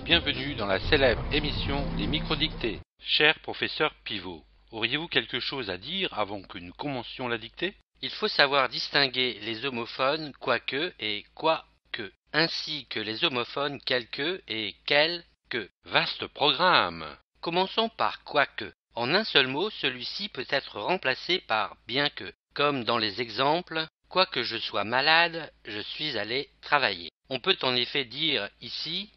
bienvenue dans la célèbre émission des Microdictées. Cher professeur Pivot, auriez-vous quelque chose à dire avant que nous commencions la dictée Il faut savoir distinguer les homophones quoique et quoique, ainsi que les homophones quelque et quelque. Vaste programme Commençons par quoique. En un seul mot, celui-ci peut être remplacé par bien que, comme dans les exemples Quoique je sois malade, je suis allé travailler. On peut en effet dire ici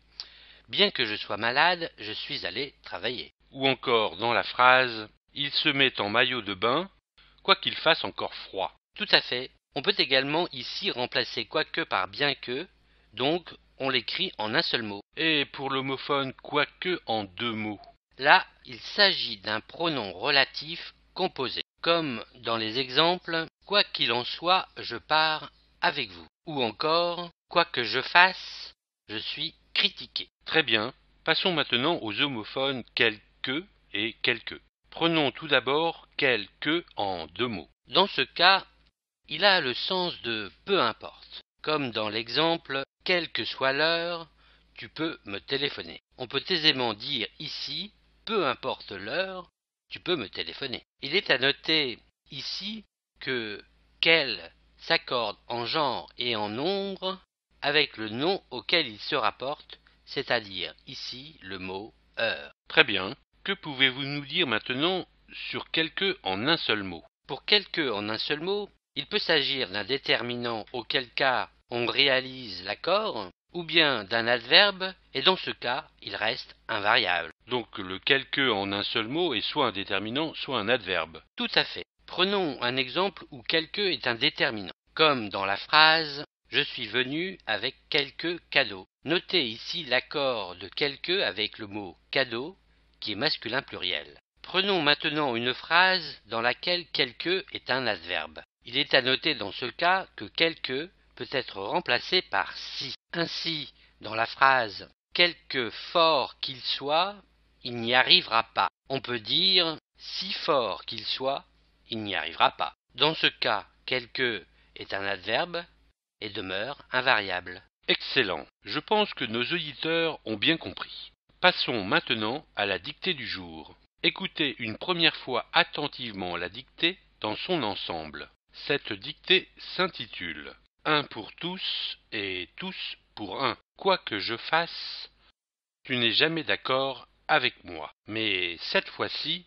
Bien que je sois malade, je suis allé travailler. Ou encore dans la phrase Il se met en maillot de bain, quoi qu'il fasse encore froid. Tout à fait. On peut également ici remplacer quoique par bien que, donc on l'écrit en un seul mot. Et pour l'homophone, quoi que en deux mots. Là, il s'agit d'un pronom relatif composé. Comme dans les exemples, quoi qu'il en soit, je pars avec vous. Ou encore, quoi que je fasse, je suis Très bien, passons maintenant aux homophones quelques et quelques. Prenons tout d'abord quelques en deux mots. Dans ce cas, il a le sens de peu importe. Comme dans l'exemple quelle que soit l'heure, tu peux me téléphoner. On peut aisément dire ici peu importe l'heure, tu peux me téléphoner. Il est à noter ici que quel s'accorde en genre et en nombre avec le nom auquel il se rapporte, c'est-à-dire ici le mot heure. Très bien. Que pouvez-vous nous dire maintenant sur quelque en un seul mot Pour quelque en un seul mot, il peut s'agir d'un déterminant auquel cas on réalise l'accord, ou bien d'un adverbe, et dans ce cas, il reste invariable. Donc le quelque en un seul mot est soit un déterminant, soit un adverbe. Tout à fait. Prenons un exemple où quelque est un déterminant, comme dans la phrase je suis venu avec quelques cadeaux. Notez ici l'accord de quelques avec le mot cadeau qui est masculin pluriel. Prenons maintenant une phrase dans laquelle quelques » est un adverbe. Il est à noter dans ce cas que quelque peut être remplacé par si. Ainsi, dans la phrase quelque fort qu'il soit, il n'y arrivera pas. On peut dire si fort qu'il soit, il n'y arrivera pas. Dans ce cas, quelque est un adverbe et demeure invariable. Excellent. Je pense que nos auditeurs ont bien compris. Passons maintenant à la dictée du jour. Écoutez une première fois attentivement la dictée dans son ensemble. Cette dictée s'intitule Un pour tous et tous pour un. Quoi que je fasse, tu n'es jamais d'accord avec moi. Mais cette fois-ci,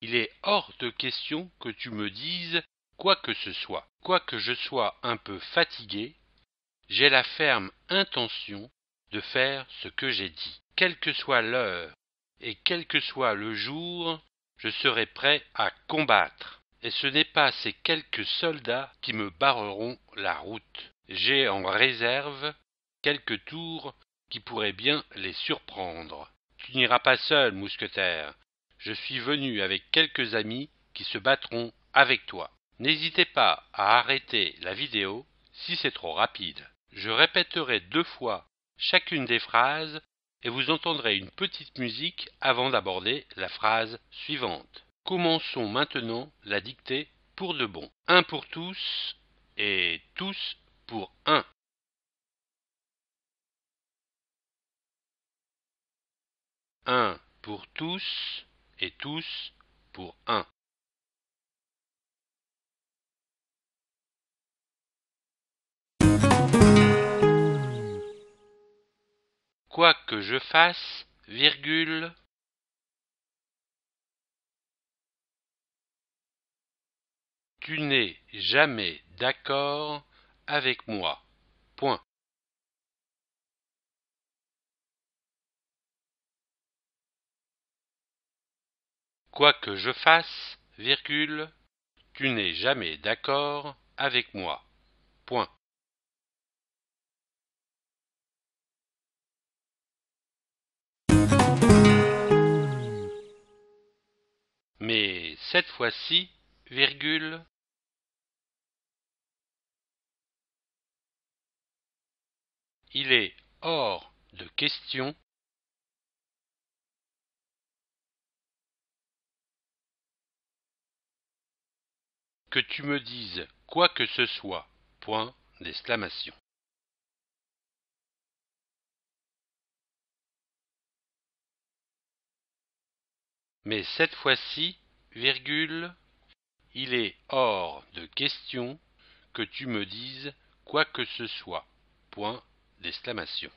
il est hors de question que tu me dises Quoi que ce soit, quoique je sois un peu fatigué, j'ai la ferme intention de faire ce que j'ai dit. Quelle que soit l'heure et quel que soit le jour, je serai prêt à combattre. Et ce n'est pas ces quelques soldats qui me barreront la route. J'ai en réserve quelques tours qui pourraient bien les surprendre. Tu n'iras pas seul, mousquetaire. Je suis venu avec quelques amis qui se battront avec toi. N'hésitez pas à arrêter la vidéo si c'est trop rapide. Je répéterai deux fois chacune des phrases et vous entendrez une petite musique avant d'aborder la phrase suivante. Commençons maintenant la dictée pour de bon. Un pour tous et tous pour un. Un pour tous et tous pour un. quoi que je fasse, virgule, tu n'es jamais d'accord avec moi. Point. Quoi que je fasse, virgule, tu n'es jamais d'accord avec moi. Point. cette fois-ci, virgule. Il est hors de question que tu me dises quoi que ce soit. Point d'exclamation. Mais cette fois-ci, virgule, il est hors de question que tu me dises quoi que ce soit. Point d'exclamation.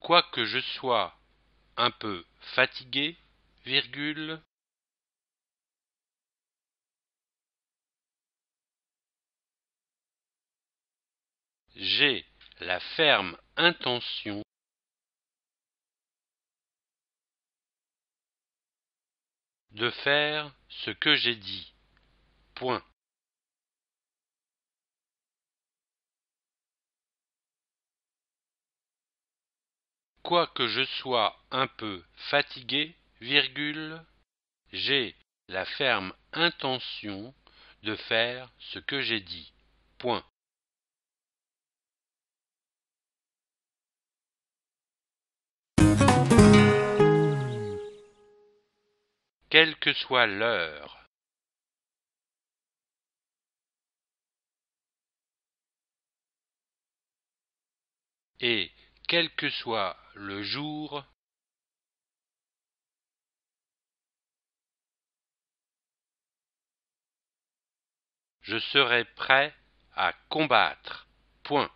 Quoique je sois un peu fatigué, virgule, j'ai la ferme intention de faire ce que j'ai dit. Point. Quoique je sois un peu fatigué, virgule, j'ai la ferme intention de faire ce que j'ai dit. Point. quelle que soit l'heure. Et quel que soit le jour, je serai prêt à combattre. Point.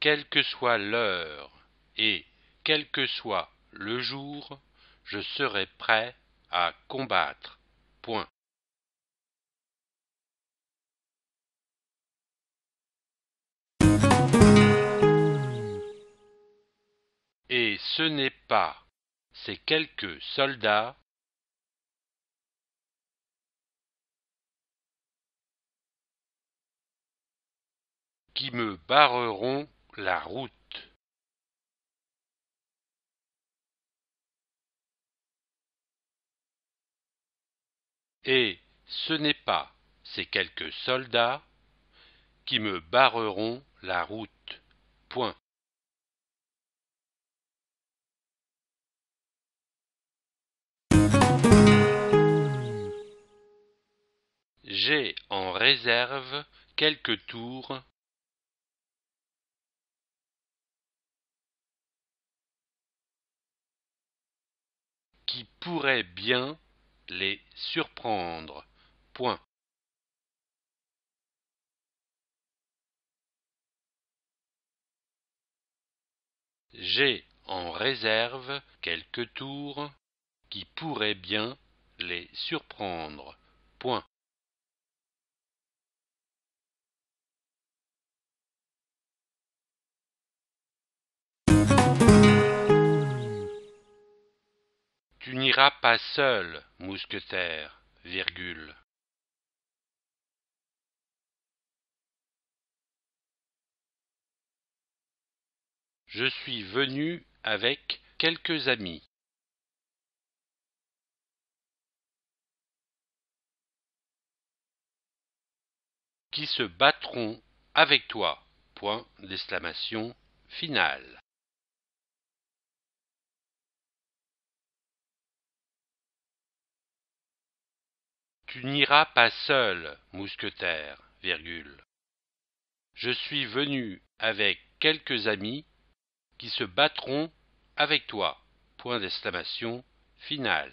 Quelle que soit l'heure et quel que soit le jour, je serai prêt à combattre. Point. Et ce n'est pas ces quelques soldats qui me barreront la route Et ce n'est pas ces quelques soldats qui me barreront la route. Point. J'ai en réserve quelques tours qui pourrait bien les surprendre. Point. J'ai en réserve quelques tours qui pourraient bien les surprendre. Point. pas seul, mousquetaire, virgule. Je suis venu avec quelques amis. qui se battront avec toi. Point d'exclamation finale. Tu n'iras pas seul, mousquetaire, virgule. Je suis venu avec quelques amis qui se battront avec toi. Point d'exclamation final.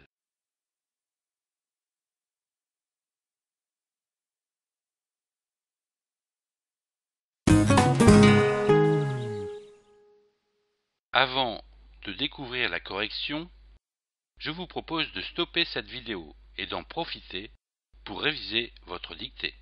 Avant de découvrir la correction, je vous propose de stopper cette vidéo et d'en profiter pour réviser votre dictée.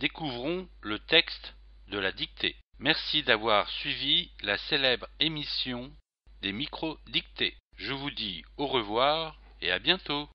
Découvrons le texte de la dictée. Merci d'avoir suivi la célèbre émission des micro-dictées. Je vous dis au revoir et à bientôt.